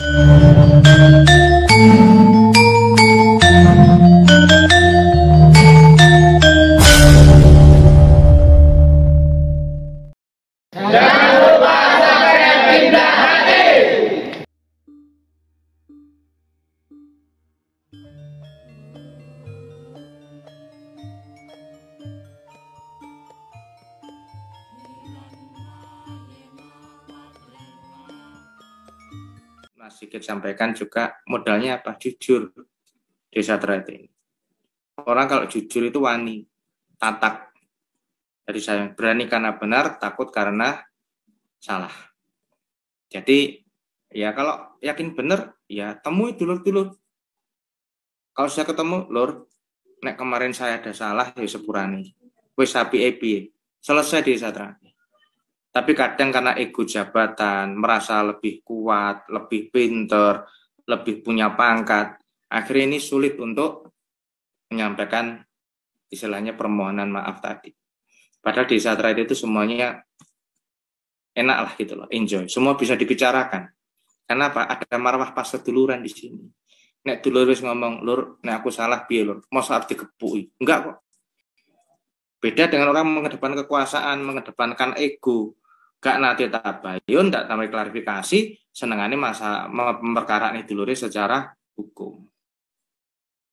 you Mas Sigit sampaikan juga modalnya apa? Jujur desa trading. Orang kalau jujur itu wani, tatak. Jadi saya berani karena benar, takut karena salah. Jadi ya kalau yakin benar, ya temui dulur-dulur. Kalau saya ketemu, lur, nek kemarin saya ada salah, ya sepurani. Wes sapi epi, selesai desa trading. Tapi kadang karena ego jabatan, merasa lebih kuat, lebih pinter, lebih punya pangkat, akhirnya ini sulit untuk menyampaikan istilahnya permohonan maaf tadi. Padahal di saat itu semuanya enak lah gitu loh, enjoy. Semua bisa dibicarakan. Kenapa? Ada marwah pas seduluran di sini. Nek dulur wis ngomong, lur, nek aku salah biar lur? mau saat dikepui. Enggak kok. Beda dengan orang mengedepankan kekuasaan, mengedepankan ego gak nanti tabayun gak tambah klarifikasi senengannya masa memperkara nih dulure secara hukum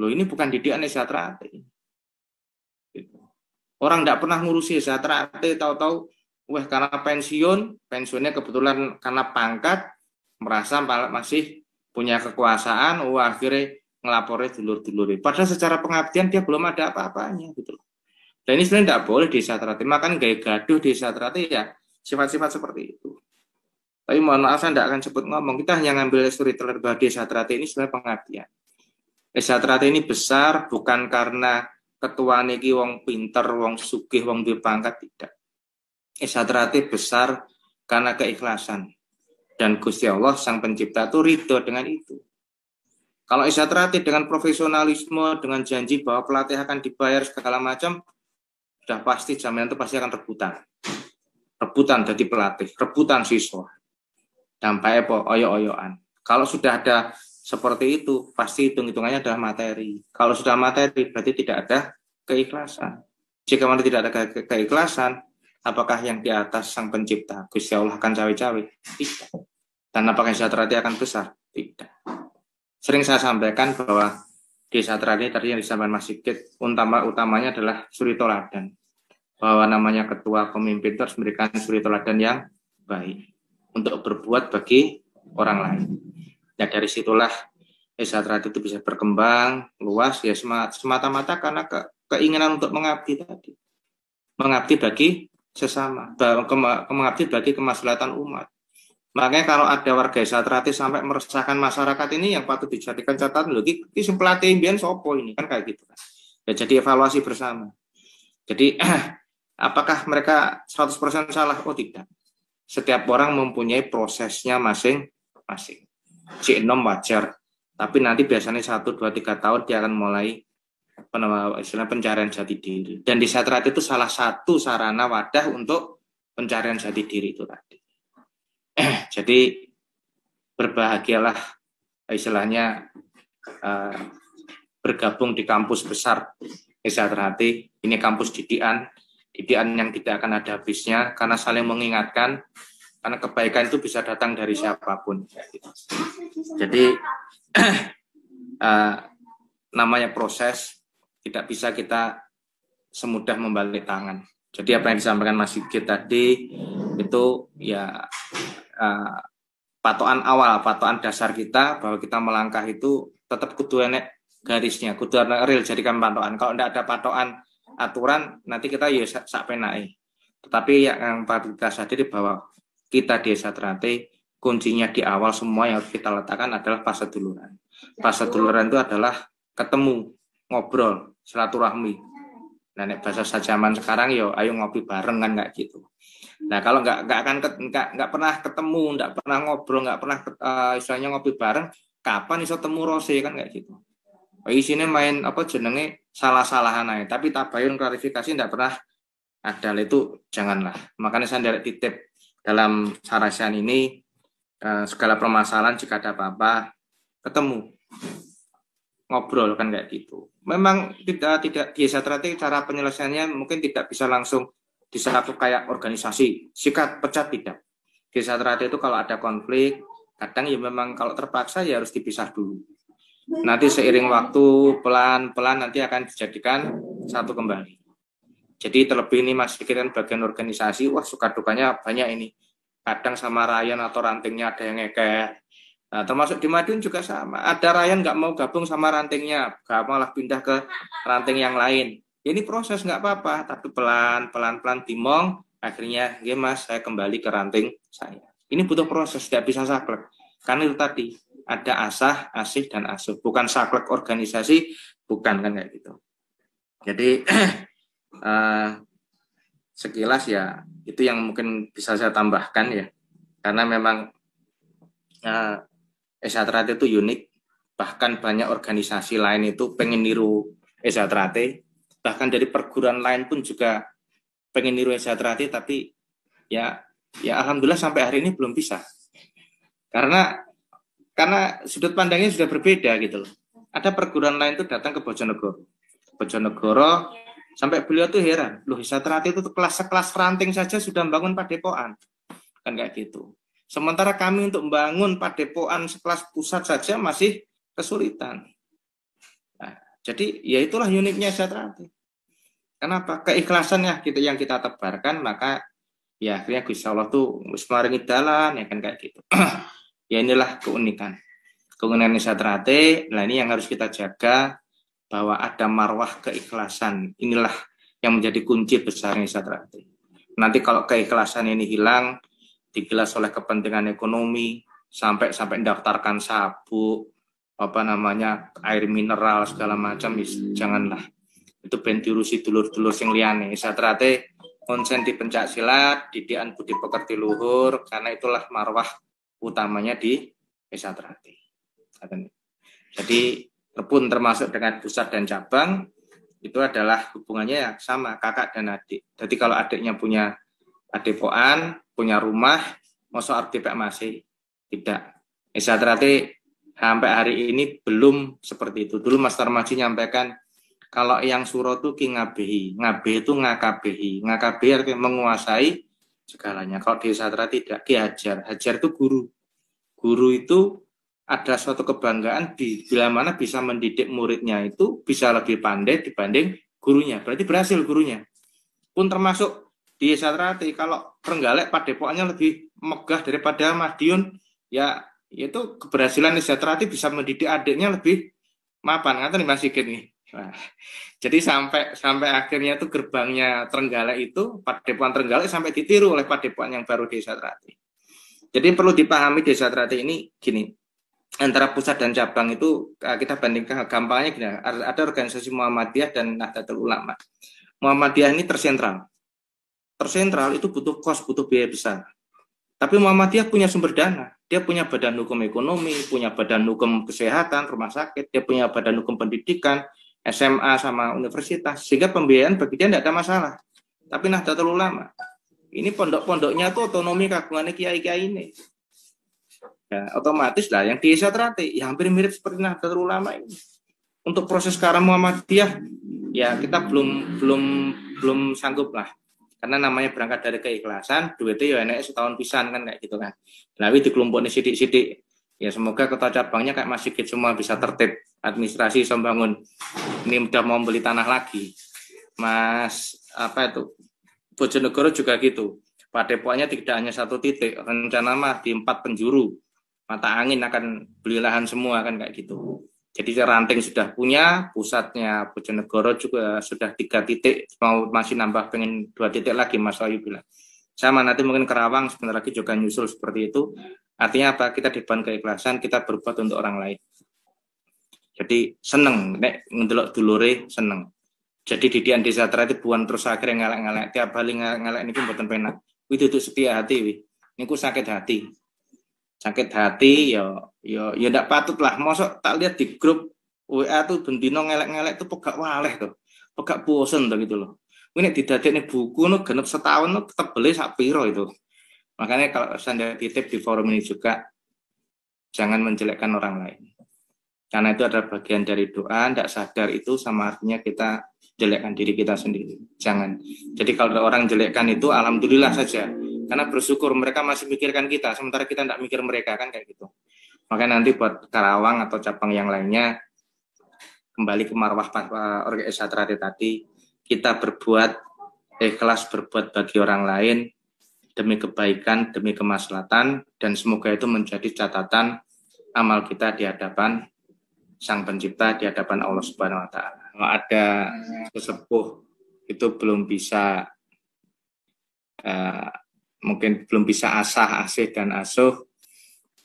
lo ini bukan didikan sesatrate gitu. orang tidak pernah ngurusi sesatrate tahu-tahu wah karena pensiun pensiunnya kebetulan karena pangkat merasa masih punya kekuasaan wah oh, akhirnya ngelapornya dulur-dulur padahal secara pengabdian dia belum ada apa-apanya gitu dan ini sebenarnya tidak boleh di satrate makan gaya gaduh di satrate ya Sifat-sifat seperti itu. Tapi mohon maaf, saya tidak akan sebut ngomong. Kita hanya ngambil storyteller bahwa desa Trate ini sebenarnya pengabdian. Desa eh, Trate ini besar bukan karena ketua niki wong pinter, wong sugih, wong dipangkat, tidak. Desa eh, Trate besar karena keikhlasan. Dan Gusti Allah sang pencipta itu ridho dengan itu. Kalau desa eh, terate dengan profesionalisme, dengan janji bahwa pelatih akan dibayar segala macam, sudah pasti jaminan itu pasti akan terputar rebutan jadi pelatih, rebutan siswa. Dampaknya apa? Oyo-oyoan. Kalau sudah ada seperti itu, pasti hitung-hitungannya adalah materi. Kalau sudah materi, berarti tidak ada keikhlasan. Jika mana tidak ada ke keikhlasan, apakah yang di atas sang pencipta, Gusti Allah akan cawe-cawe? Tidak. Dan apakah satrati akan besar? Tidak. Sering saya sampaikan bahwa di satrati tadi yang disampaikan Mas Sikit, utama, utamanya adalah suri toladan bahwa namanya ketua pemimpin terus harus memberikan suri teladan yang baik untuk berbuat bagi orang lain. Ya dari situlah Esatrat itu bisa berkembang luas ya semata-mata karena ke, keinginan untuk mengabdi tadi. Mengabdi bagi sesama, ke, mengabdi bagi kemaslahatan umat. Makanya kalau ada warga Esatrati sampai meresahkan masyarakat ini yang patut dijadikan catatan loh, sempelati impian sopo ini kan kayak gitu kan. Ya, jadi evaluasi bersama. Jadi Apakah mereka 100% salah? Oh tidak. Setiap orang mempunyai prosesnya masing-masing. C6 wajar, tapi nanti biasanya 1, 2, 3 tahun dia akan mulai istilah pencarian jati diri. Dan di saat itu salah satu sarana wadah untuk pencarian jati diri itu tadi. Eh, jadi berbahagialah istilahnya eh, bergabung di kampus besar Esa Terhati. Ini kampus didian Itian yang tidak akan ada habisnya karena saling mengingatkan karena kebaikan itu bisa datang dari siapapun. Jadi uh, namanya proses tidak bisa kita semudah membalik tangan. Jadi apa yang disampaikan Mas Sigit tadi itu ya uh, patokan awal, patokan dasar kita bahwa kita melangkah itu tetap kudu garisnya, kudu real jadikan patokan. Kalau tidak ada patokan aturan nanti kita ya sak penai. Tetapi yang perlu kita sadari bahwa kita desa trate kuncinya di awal semua yang kita letakkan adalah fase duluran. Ya, fase duluran itu adalah ketemu, ngobrol, silaturahmi. Nah, nek bahasa sajaman sekarang yo ya, ayo ngopi bareng kan nggak gitu. Nah, kalau nggak nggak akan nggak nggak pernah ketemu, nggak pernah ngobrol, nggak pernah uh, istilahnya ngopi bareng, kapan iso temu rose kan nggak gitu. Oh, isinya main apa jenenge salah-salahan aja. Tapi tabayun klarifikasi tidak pernah ada itu janganlah. Makanya saya tidak titip dalam sarasian ini eh, segala permasalahan jika ada apa-apa ketemu ngobrol kan kayak gitu. Memang tidak tidak biasa terakhir cara penyelesaiannya mungkin tidak bisa langsung disatu kayak organisasi sikat pecat tidak. Desa terakhir itu kalau ada konflik kadang ya memang kalau terpaksa ya harus dipisah dulu Nanti seiring waktu pelan-pelan nanti akan dijadikan satu kembali. Jadi terlebih ini masih kita bagian organisasi, wah suka dukanya banyak ini. Kadang sama Ryan atau rantingnya ada yang ngekek. Nah, termasuk di Madiun juga sama. Ada Ryan nggak mau gabung sama rantingnya, nggak malah pindah ke ranting yang lain. Ini proses nggak apa-apa, tapi pelan, pelan, pelan timong. Akhirnya, ya mas, saya kembali ke ranting saya. Ini butuh proses, tidak bisa saklek. Karena itu tadi, ada asah, asih, dan asuh. Bukan saklek organisasi, bukan kan kayak gitu. Jadi eh, sekilas ya itu yang mungkin bisa saya tambahkan ya, karena memang uh, Esatrate itu unik, bahkan banyak organisasi lain itu pengen niru Esatrate, bahkan dari perguruan lain pun juga pengen niru Esatrate, tapi ya ya alhamdulillah sampai hari ini belum bisa. Karena karena sudut pandangnya sudah berbeda gitu loh. Ada perguruan lain itu datang ke Bojonegoro. Bojonegoro sampai beliau tuh heran, loh Satranti itu kelas sekelas ranting saja sudah membangun padepokan. Kan kayak gitu. Sementara kami untuk membangun padepokan sekelas pusat saja masih kesulitan. Nah, jadi ya itulah uniknya Karena Kenapa? Keikhlasannya kita gitu yang kita tebarkan maka ya akhirnya Gusti Allah tuh wis dalan ya kan kayak gitu. Ya inilah keunikan. Keunikan Nisa trate nah ini yang harus kita jaga bahwa ada marwah keikhlasan. Inilah yang menjadi kunci besar trate Nanti kalau keikhlasan ini hilang, digilas oleh kepentingan ekonomi, sampai sampai mendaftarkan sabu apa namanya air mineral segala macam janganlah itu bentirusi dulur-dulur sing liane trate konsen di pencak silat didian budi pekerti luhur karena itulah marwah utamanya di Desa Trati. Jadi Rebun termasuk dengan pusat dan cabang itu adalah hubungannya sama kakak dan adik. Jadi kalau adiknya punya adepoan, punya rumah, mosok Pak masih tidak. Desa Trati sampai hari ini belum seperti itu. Dulu Master Maji nyampaikan kalau yang suro itu ki ngabehi, ngabehi itu ngakabehi, ngakabehi artinya menguasai, segalanya. Kalau di sastra tidak dihajar, hajar itu guru. Guru itu ada suatu kebanggaan di bila mana bisa mendidik muridnya itu bisa lebih pandai dibanding gurunya. Berarti berhasil gurunya. Pun termasuk di Satrati kalau Trenggalek padepokannya lebih megah daripada Madiun ya itu keberhasilan di Satrati bisa mendidik adiknya lebih mapan ngata nih Mas Sigit nih. Nah, jadi sampai sampai akhirnya tuh gerbangnya Trenggalek itu Padepokan Trenggalek sampai ditiru oleh Padepokan yang baru Desa Trati. Jadi perlu dipahami Desa Trati ini gini antara pusat dan cabang itu eh, kita bandingkan gampangnya gini ada organisasi Muhammadiyah dan Nahdlatul Ulama. Muhammadiyah ini tersentral. Tersentral itu butuh kos, butuh biaya besar. Tapi Muhammadiyah punya sumber dana. Dia punya badan hukum ekonomi, punya badan hukum kesehatan, rumah sakit, dia punya badan hukum pendidikan, SMA sama universitas sehingga pembiayaan bagi dia tidak ada masalah tapi nah terlalu lama. ini pondok-pondoknya tuh otonomi kagungannya kiai-kiai ini ya, otomatis lah yang desa Terate ya hampir mirip seperti nah terlalu lama ini untuk proses karam Muhammadiyah ya kita belum belum belum sanggup lah karena namanya berangkat dari keikhlasan duitnya ya enak setahun pisan kan kayak gitu kan di kelompok ini sidik-sidik ya semoga kota cabangnya kayak Mas Sigit semua bisa tertib administrasi sembangun. ini udah mau beli tanah lagi Mas apa itu Bojonegoro juga gitu Padepokannya tidak hanya satu titik rencana mah di empat penjuru mata angin akan beli lahan semua kan kayak gitu jadi ranting sudah punya pusatnya Bojonegoro juga sudah tiga titik mau masih nambah pengen dua titik lagi Mas Ayu bilang sama nanti mungkin Kerawang sebentar lagi juga nyusul seperti itu. Artinya apa? Kita di depan keikhlasan, kita berbuat untuk orang lain. Jadi seneng, nek ngendelok dulure seneng. Jadi di Dian Desa itu buan terus akhirnya ngalek-ngalek tiap kali ngalek-ngalek ini buatan penak. itu tuh setia hati, wih. ku sakit hati. Sakit hati, yo yo yo ndak patut lah. Mosok tak lihat di grup WA tuh bendino ngelek-ngelek tuh pegak waleh tuh. Pegak bosen tuh gitu loh ini nek didadekne buku nu genep setahun tetap beli sak piro itu. Makanya kalau Anda titip di forum ini juga jangan menjelekkan orang lain. Karena itu adalah bagian dari doa, tidak sadar itu sama artinya kita jelekkan diri kita sendiri. Jangan. Jadi kalau ada orang jelekkan itu alhamdulillah saja. Karena bersyukur mereka masih mikirkan kita, sementara kita tidak mikir mereka kan kayak gitu. Makanya nanti buat Karawang atau cabang yang lainnya kembali ke marwah organisasi tadi kita berbuat ikhlas eh, berbuat bagi orang lain demi kebaikan, demi kemaslahatan dan semoga itu menjadi catatan amal kita di hadapan Sang Pencipta di hadapan Allah Subhanahu wa taala. Kalau ada sesepuh itu belum bisa uh, mungkin belum bisa asah, asih dan asuh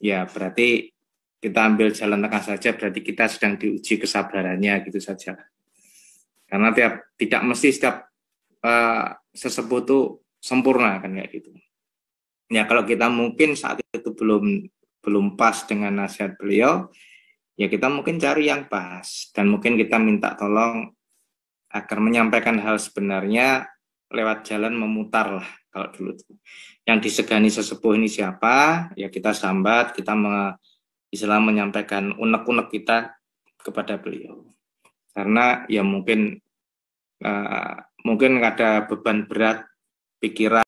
ya berarti kita ambil jalan tengah saja berarti kita sedang diuji kesabarannya gitu saja karena tiap tidak mesti setiap uh, sesepuh itu sempurna kan kayak gitu ya kalau kita mungkin saat itu belum belum pas dengan nasihat beliau ya kita mungkin cari yang pas dan mungkin kita minta tolong agar menyampaikan hal sebenarnya lewat jalan memutar lah kalau dulu tuh. Yang disegani sesepuh ini siapa? Ya kita sambat, kita me, Islam menyampaikan unek-unek kita kepada beliau karena ya mungkin uh, mungkin ada beban berat pikiran